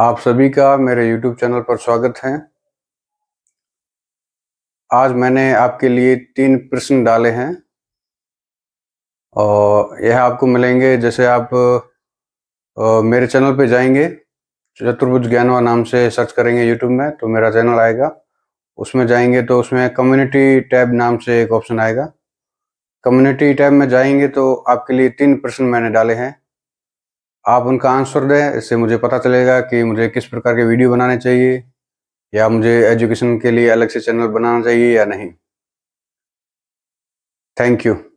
आप सभी का मेरे YouTube चैनल पर स्वागत है आज मैंने आपके लिए तीन प्रश्न डाले हैं और यह आपको मिलेंगे जैसे आप मेरे चैनल पर जाएंगे चतुर्भुज ज्ञानवा नाम से सर्च करेंगे YouTube में तो मेरा चैनल आएगा उसमें जाएंगे तो उसमें कम्युनिटी टैब नाम से एक ऑप्शन आएगा कम्युनिटी टैब में जाएंगे तो आपके लिए तीन प्रश्न मैंने डाले हैं आप उनका आंसर दें इससे मुझे पता चलेगा कि मुझे किस प्रकार के वीडियो बनाने चाहिए या मुझे एजुकेशन के लिए अलग से चैनल बनाना चाहिए या नहीं थैंक यू